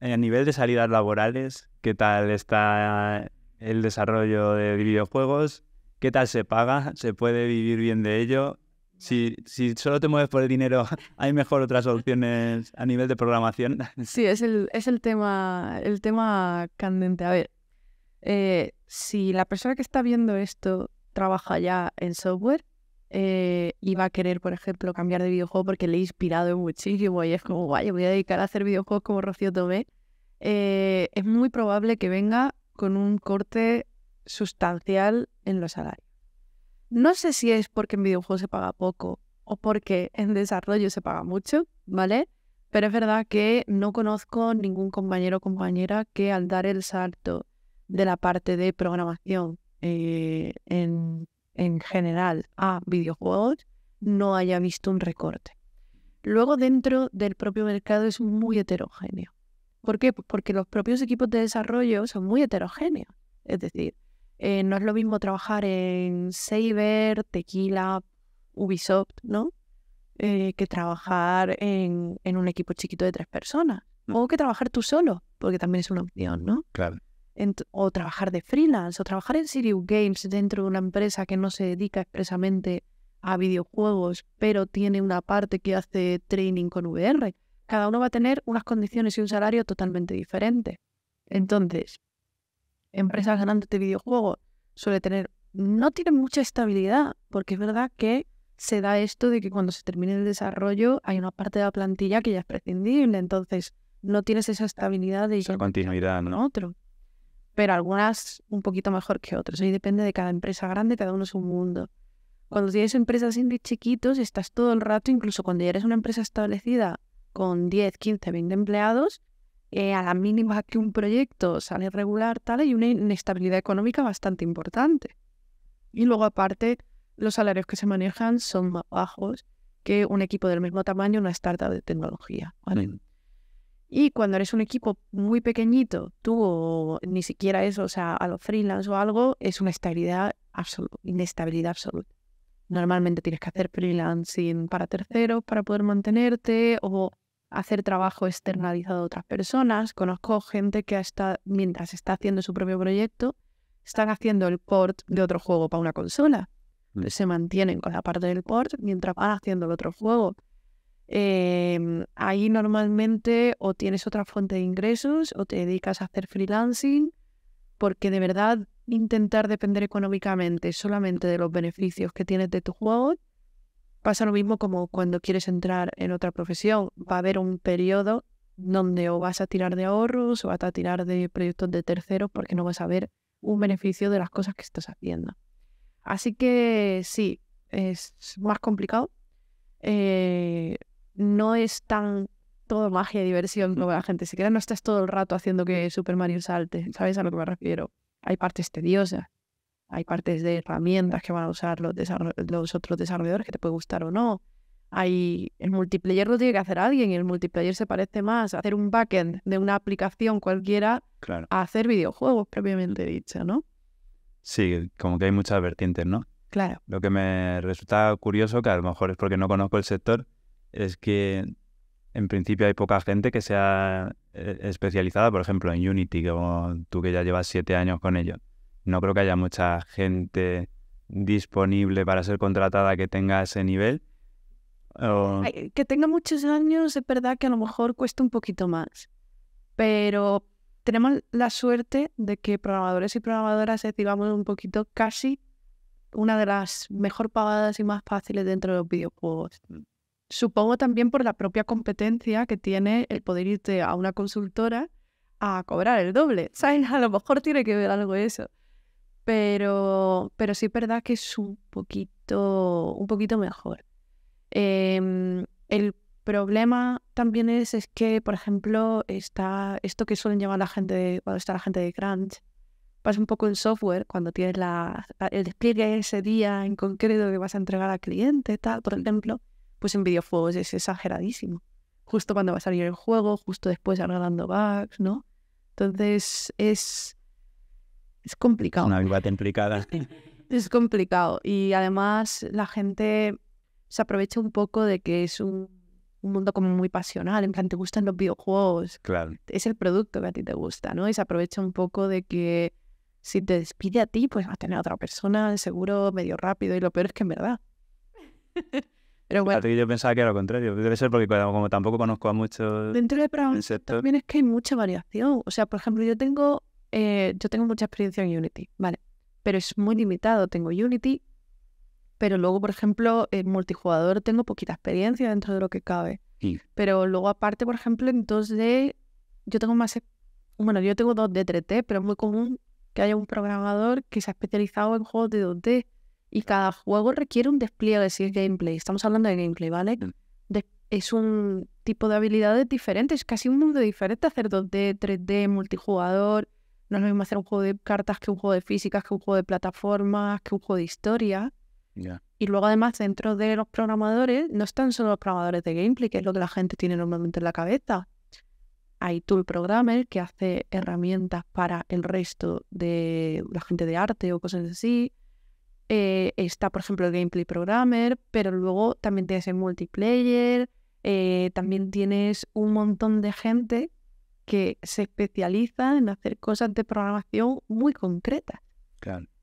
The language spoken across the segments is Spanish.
Eh, a nivel de salidas laborales, ¿qué tal está el desarrollo de videojuegos? ¿Qué tal se paga? ¿Se puede vivir bien de ello? Si, si solo te mueves por el dinero, ¿hay mejor otras opciones a nivel de programación? Sí, es el, es el, tema, el tema candente. A ver, eh, si la persona que está viendo esto trabaja ya en software, eh, iba a querer, por ejemplo, cambiar de videojuego porque le he inspirado muchísimo y es como, guay, voy a dedicar a hacer videojuegos como Rocío Tomé, eh, es muy probable que venga con un corte sustancial en los salarios. No sé si es porque en videojuegos se paga poco o porque en desarrollo se paga mucho, ¿vale? Pero es verdad que no conozco ningún compañero o compañera que al dar el salto de la parte de programación eh, en en general a videojuegos no haya visto un recorte. Luego dentro del propio mercado es muy heterogéneo. ¿Por qué? Porque los propios equipos de desarrollo son muy heterogéneos. Es decir, eh, no es lo mismo trabajar en Saber, Tequila, Ubisoft, ¿no? Eh, que trabajar en, en, un equipo chiquito de tres personas. Mm. O que trabajar tú solo, porque también es una opción, ¿no? Claro o trabajar de freelance, o trabajar en Serious Games dentro de una empresa que no se dedica expresamente a videojuegos, pero tiene una parte que hace training con VR. Cada uno va a tener unas condiciones y un salario totalmente diferente. Entonces, empresas grandes de videojuegos suele tener, no tienen mucha estabilidad, porque es verdad que se da esto de que cuando se termine el desarrollo hay una parte de la plantilla que ya es prescindible, entonces no tienes esa estabilidad de... Esa continuidad, ¿no? Otro pero algunas un poquito mejor que otras. Ahí depende de cada empresa grande, cada uno es un mundo. Cuando tienes empresas indie chiquitos, estás todo el rato, incluso cuando ya eres una empresa establecida con 10, 15, 20 empleados, eh, a la mínima que un proyecto sale regular, tal, hay una inestabilidad económica bastante importante. Y luego, aparte, los salarios que se manejan son más bajos que un equipo del mismo tamaño, una startup de tecnología. ¿vale? Mm. Y cuando eres un equipo muy pequeñito, tú ni siquiera eso, o sea, a los freelance o algo, es una estabilidad absoluta, inestabilidad absoluta. Normalmente tienes que hacer freelancing para terceros para poder mantenerte o hacer trabajo externalizado a otras personas. Conozco gente que hasta mientras está haciendo su propio proyecto, están haciendo el port de otro juego para una consola. Mm. Se mantienen con la parte del port mientras van haciendo el otro juego. Em, ahí normalmente o tienes otra fuente de ingresos o te dedicas a hacer freelancing, porque de verdad intentar depender económicamente solamente de los beneficios que tienes de tu juego, pasa lo mismo como cuando quieres entrar en otra profesión. Va a haber un periodo donde o vas a tirar de ahorros o vas a tirar de proyectos de terceros porque no vas a ver un beneficio de las cosas que estás haciendo. Así que sí, es más complicado, eh, no es tan todo magia y diversión como la gente si queda. No estás todo el rato haciendo que Super Mario salte, ¿sabes a lo que me refiero? Hay partes tediosas, hay partes de herramientas que van a usar los, otros desarrolladores que te puede gustar o no. Hay, el multiplayer lo tiene que hacer alguien y el multiplayer se parece más a hacer un backend de una aplicación cualquiera a hacer videojuegos propiamente dicho, ¿no? Sí, como que hay muchas vertientes, ¿no? Claro. Lo que me resulta curioso, que a lo mejor es porque no conozco el sector, es que en principio hay poca gente que sea eh, especializada, por ejemplo, en Unity, como tú que ya llevas siete años con ello. No creo que haya mucha gente disponible para ser contratada que tenga ese nivel. O... Eh, que tenga muchos años, es verdad que a lo mejor cuesta un poquito más, pero tenemos la suerte de que programadores y programadoras es, digamos, un poquito casi una de las mejor pagadas y más fáciles dentro de los videojuegos. Supongo también por la propia competencia que tiene el poder irte a una consultora a cobrar el doble. ¿Sabes? A lo mejor tiene que ver algo eso. Pero, pero sí es verdad que es un poquito, un poquito mejor. Em, el problema también es, es que, por ejemplo, está esto que suelen llevar la gente cuando está la gente de Crunch, pasa un poco en software cuando tienes la, el despliegue ese día en concreto que vas a entregar al cliente, tal, por ejemplo pues en videojuegos es exageradísimo. Justo cuando va a salir el juego, justo después regalando bugs, ¿no? Entonces es, es complicado. Es una complicada. es complicado. Y además la gente se aprovecha un poco de que es un, un, mundo como muy pasional, en plan te gustan los videojuegos. Claro. Es el producto que a ti te gusta, ¿no? Y se aprovecha un poco de que si te despide a ti, pues va a tener a otra persona, seguro, medio rápido. Y lo peor es que en verdad. Pero yo pensaba que era lo contrario. Debe ser porque como tampoco conozco a muchos. Dentro de Brown también es que hay mucha variación. O sea, por ejemplo, yo tengo, eh, yo tengo mucha experiencia en Unity, ¿vale? Pero es muy limitado. Tengo Unity, pero luego, por ejemplo, en multijugador tengo poquita experiencia dentro de lo que cabe. Mm. Pero luego, aparte, por ejemplo, en 2D, yo tengo más. Bueno, yo tengo 2D, 3D, pero es muy común que haya un programador que se ha especializado en juegos de 2D y cada juego requiere un despliegue, si es gameplay. Estamos hablando de gameplay, ¿vale? es un tipo de habilidades diferentes, casi un mundo diferente hacer 2D, 3D, multijugador. No es lo mismo hacer un juego de cartas que un juego de físicas, que un juego de plataformas, que un juego de historia. Y luego además dentro de los programadores, no están solo los programadores de gameplay, que es lo que la gente tiene normalmente en la cabeza. Hay tool programmer que hace herramientas para el resto de la gente de arte o cosas así. Eh, está, por ejemplo, el Gameplay Programmer, pero luego también tienes el multiplayer, eh, también tienes un montón de gente que se especializa en hacer cosas de programación muy concretas.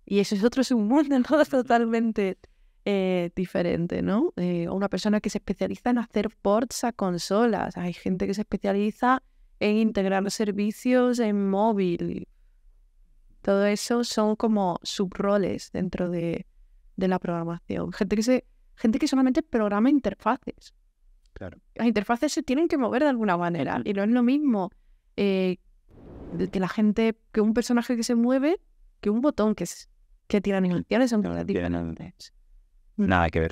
Y eso es otro un mundo totalmente eh, diferente, ¿no? una persona que se especializa en hacer ports a consolas. Hay gente que se especializa en integrar servicios en móvil. Todo eso son como subroles dentro de, la programación. Gente que, se, gente que solamente programa interfaces. Claro. Las interfaces se tienen que mover de alguna manera y no es lo mismo eh, que la gente, que un personaje que se mueve, que un botón que, que tiran iniciales son no, mm. Nada que ver.